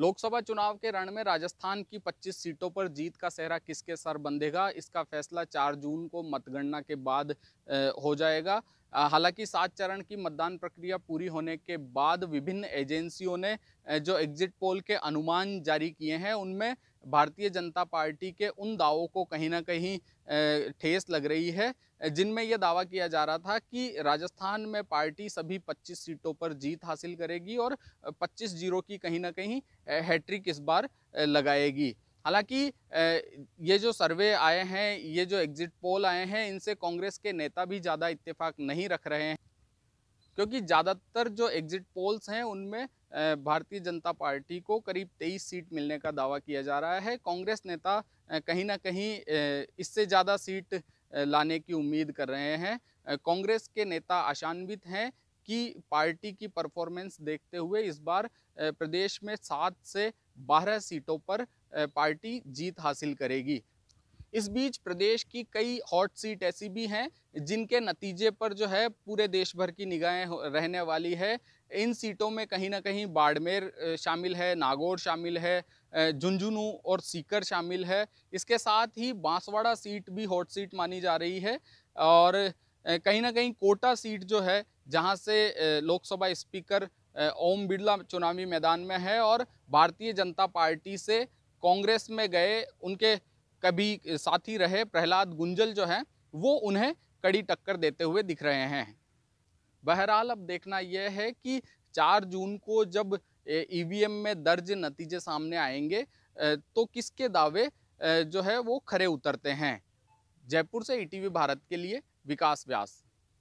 लोकसभा चुनाव के रण में राजस्थान की 25 सीटों पर जीत का सहरा किसके सर बंधेगा इसका फैसला 4 जून को मतगणना के बाद हो जाएगा हालांकि सात चरण की मतदान प्रक्रिया पूरी होने के बाद विभिन्न एजेंसियों ने जो एग्जिट पोल के अनुमान जारी किए हैं उनमें भारतीय जनता पार्टी के उन दावों को कहीं ना कहीं ठेस लग रही है जिनमें यह दावा किया जा रहा था कि राजस्थान में पार्टी सभी 25 सीटों पर जीत हासिल करेगी और 25 जीरो की कहीं ना कहीं हैट्रिक इस बार लगाएगी हालांकि ये जो सर्वे आए हैं ये जो एग्जिट पोल आए हैं इनसे कांग्रेस के नेता भी ज़्यादा इत्तेफाक नहीं रख रहे हैं क्योंकि ज़्यादातर जो एग्ज़िट पोल्स हैं उनमें भारतीय जनता पार्टी को करीब 23 सीट मिलने का दावा किया जा रहा है कांग्रेस नेता कहीं ना कहीं इससे ज़्यादा सीट लाने की उम्मीद कर रहे हैं कांग्रेस के नेता आशान्वित हैं कि पार्टी की परफॉर्मेंस देखते हुए इस बार प्रदेश में सात से बारह सीटों पर पार्टी जीत हासिल करेगी इस बीच प्रदेश की कई हॉट सीट ऐसी भी हैं जिनके नतीजे पर जो है पूरे देश भर की निगाहें रहने वाली है इन सीटों में कहीं ना कहीं बाड़मेर शामिल है नागौर शामिल है झुंझुनू और सीकर शामिल है इसके साथ ही बांसवाड़ा सीट भी हॉट सीट मानी जा रही है और कहीं ना कहीं कोटा सीट जो है जहाँ से लोकसभा स्पीकर ओम बिरला चुनावी मैदान में है और भारतीय जनता पार्टी से कांग्रेस में गए उनके कभी साथी रहे प्रहलाद गुंजल जो हैं वो उन्हें कड़ी टक्कर देते हुए दिख रहे हैं बहरहाल अब देखना यह है कि चार जून को जब ई में दर्ज नतीजे सामने आएंगे तो किसके दावे जो है वो खरे उतरते हैं जयपुर से ई भारत के लिए विकास व्यास